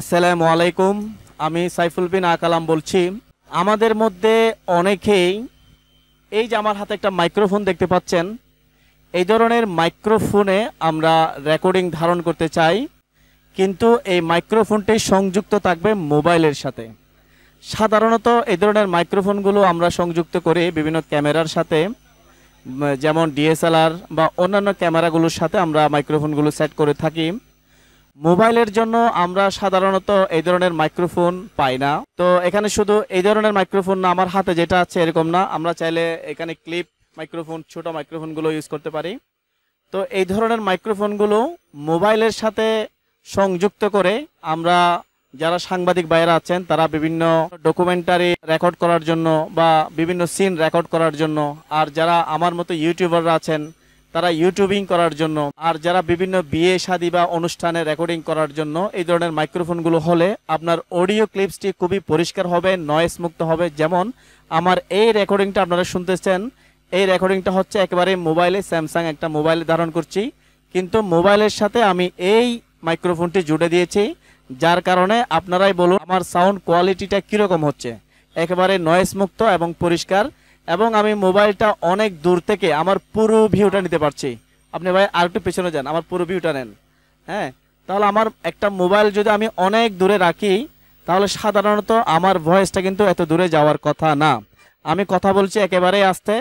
আসসালামু আলাইকুম আমি সাইফুল বিন আকালাম বলছি আমাদের মধ্যে অনেকেই এই যে আমার হাতে একটা মাইক্রোফোন দেখতে পাচ্ছেন এই ধরনের মাইক্রোফোনে আমরা রেকর্ডিং ধারণ করতে চাই কিন্তু এই মাইক্রোফোনটি সংযুক্ত থাকবে মোবাইলের সাথে সাধারণত এই ধরনের মাইক্রোফোনগুলো আমরা সংযুক্ত করে বিভিন্ন ক্যামেরার সাথে যেমন ডিএসএলআর বা অন্যান্য ক্যামেরাগুলোর সাথে আমরা মাইক্রোফোনগুলো সেট করে থাকি মোবাইলের জন্য আমরা সাধারণত এই ধরনের মাইক্রোফোন পাই না তো এখানে শুধু এই ধরনের মাইক্রোফোন না আমার হাতে যেটা আছে এরকম না আমরা চাইলে এখানে ক্লিপ মাইক্রোফোন ছোট মাইক্রোফোনগুলো ইউজ করতে পারি তো এই ধরনের মাইক্রোফোনগুলো মোবাইলের সাথে সংযুক্ত করে আমরা যারা সাংবাদিক বাইরে আছেন তারা বিভিন্ন ডকুমেন্টারি রেকর্ড করার জন্য বা বিভিন্ন সিন রেকর্ড করার জন্য আর যারা আমার মতো ইউটিউবাররা আছেন তারা ইউটিউবিং করার জন্য আর যারা বিভিন্ন বিয়ে শাদী বা অনুষ্ঠানে রেকর্ডিং করার জন্য এই ধরনের মাইক্রোফোনগুলো হলে আপনার অডিও ক্লিপসটি খুবই পরিষ্কার হবে নয়েস মুক্ত হবে যেমন আমার এই রেকর্ডিংটা আপনারা শুনতেছেন এই রেকর্ডিংটা হচ্ছে একেবারে মোবাইলে স্যামসাং একটা মোবাইলে ধারণ করছি কিন্তু মোবাইলের সাথে আমি এই মাইক্রোফোনটি জুড়ে দিয়েছি যার কারণে আপনারাই বলুন আমার সাউন্ড কোয়ালিটিটা কীরকম হচ্ছে একেবারে নয়েস মুক্ত এবং পরিষ্কার এবং আমি মোবাইলটা অনেক দূর থেকে আমার পুরো ভিউটা নিতে পারছি আপনি ভাই আর একটু পেছনে যান আমার পুরো ভিউটা নেন হ্যাঁ তাহলে আমার একটা মোবাইল যদি আমি অনেক দূরে রাখি তাহলে সাধারণত আমার ভয়েসটা কিন্তু এত দূরে যাওয়ার কথা না আমি কথা বলছি একেবারেই আসতে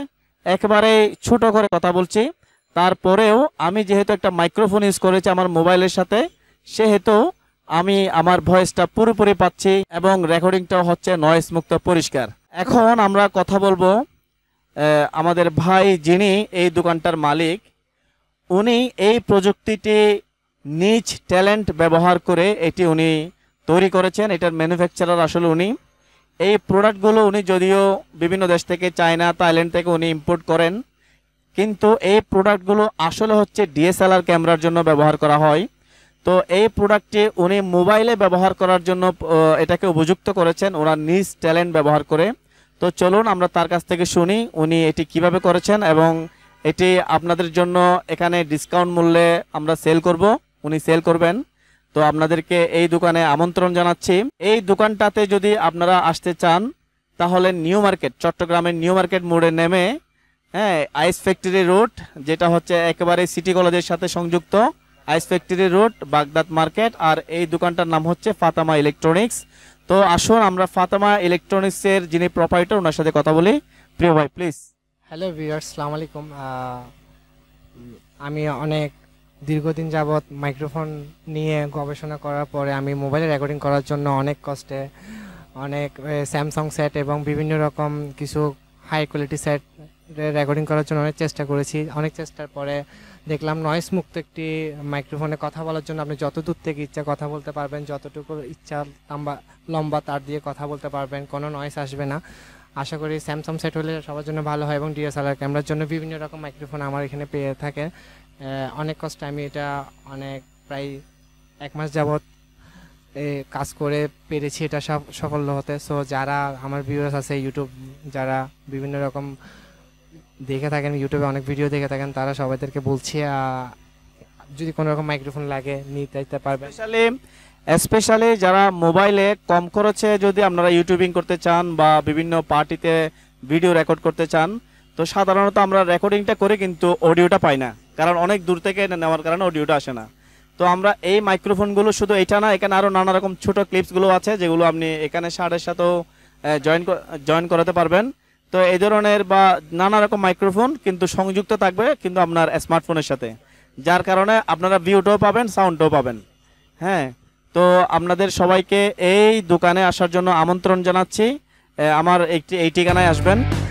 একেবারে ছোট করে কথা বলছি তারপরেও আমি যেহেতু একটা মাইক্রোফোন ইউজ করেছি আমার মোবাইলের সাথে সেহেতু আমি আমার ভয়েসটা পুরোপুরি পাচ্ছি এবং রেকর্ডিংটাও হচ্ছে নয়েস মুক্ত পরিষ্কার এখন আমরা কথা বলবো আমাদের ভাই যিনি এই দোকানটার মালিক উনি এই প্রযুক্তিটি নিজ ট্যালেন্ট ব্যবহার করে এটি উনি তৈরি করেছেন এটার ম্যানুফ্যাকচারার আসলে উনি এই প্রোডাক্টগুলো উনি যদিও বিভিন্ন দেশ থেকে চায়না থাইল্যান্ড থেকে উনি ইম্পোর্ট করেন কিন্তু এই প্রোডাক্টগুলো আসলে হচ্ছে ডিএসএলআর ক্যামেরার জন্য ব্যবহার করা হয় তো এই প্রোডাক্টটি উনি মোবাইলে ব্যবহার করার জন্য এটাকে উপযুক্ত করেছেন ওনার নিজ ট্যালেন্ট ব্যবহার করে তো চলুন আমরা তার কাছ থেকে শুনি উনি এটি কিভাবে করেছেন এবং এটি আপনাদের জন্য এখানে ডিসকাউন্ট মূল্যে আমরা সেল করব উনি সেল করবেন তো আপনাদেরকে এই দোকানে আমন্ত্রণ জানাচ্ছি এই দোকানটাতে যদি আপনারা আসতে চান তাহলে নিউ মার্কেট চট্টগ্রামের নিউ মার্কেট মোড়ে নেমে হ্যাঁ আইস ফ্যাক্টরি রোড যেটা হচ্ছে একেবারে সিটি কলেজের সাথে সংযুক্ত ice factory road Baghdad market আর এই দোকানটার নাম হচ্ছে ফাতামা ইলেকট্রনিক্স তো আসুন আমরা ফাতেমা ইলেকট্রনিক্সের যিনি প্রোপাইটার ওনার সাথে কথা বলি প্রিয় ভাই প্লিজ হ্যালো ভিউয়ার সালাম আলাইকুম আমি অনেক দীর্ঘদিন যাবৎ মাইক্রোফোন নিয়ে গবেষণা করার পরে আমি মোবাইলে রেকর্ডিং করার জন্য অনেক কষ্টে অনেক স্যামসাং সেট এবং বিভিন্ন রকম কিছু হাই কোয়ালিটি সেট রেকর্ডিং করার জন্য অনেক চেষ্টা করেছি অনেক চেষ্টার পরে দেখলাম নয়েস মুক্ত একটি মাইক্রোফোনে কথা বলার জন্য আপনি যত দূর থেকে ইচ্ছা কথা বলতে পারবেন যতটুকু ইচ্ছা লম্বা লম্বা তার দিয়ে কথা বলতে পারবেন কোনো নয়েস আসবে না আশা করি স্যামসাং সেট হলে সবার জন্য ভালো হয় এবং ডিএসএলআর ক্যামেরার জন্য বিভিন্ন রকম মাইক্রোফোন আমার এখানে পেয়ে থাকে অনেক কষ্ট আমি এটা অনেক প্রায় এক মাস যাবৎ কাজ করে পেরেছি এটা সফল হতে সো যারা আমার ভিউয়ার্স আছে ইউটিউব যারা বিভিন্ন রকম দেখে থাকেন ইউটিউবে অনেক ভিডিও দেখে থাকেন তারা সবাইদেরকে বলছে যদি কোনো রকম মাইক্রোফোন লাগে নিতে পারবে স্পেশালি স্পেশালি যারা মোবাইলে কম খরচে যদি আপনারা ইউটিউবিং করতে চান বা বিভিন্ন পার্টিতে ভিডিও রেকর্ড করতে চান তো সাধারণত আমরা রেকর্ডিংটা করে কিন্তু অডিওটা পাই না কারণ অনেক দূর থেকে নেওয়ার কারণে অডিওটা আসে না তো আমরা এই মাইক্রোফোনগুলো শুধু এটা না এখানে আরও নানা রকম ছোটো ক্লিপসগুলো আছে যেগুলো আপনি এখানে সারের সাথেও জয়েন জয়েন করাতে পারবেন তো এই ধরনের বা নানা রকম মাইক্রোফোন কিন্তু সংযুক্ত থাকবে কিন্তু আপনার স্মার্টফোনের সাথে যার কারণে আপনারা ভিউটাও পাবেন সাউন্ডও পাবেন হ্যাঁ তো আপনাদের সবাইকে এই দোকানে আসার জন্য আমন্ত্রণ জানাচ্ছি আমার একটি এই ঠিকানায় আসবেন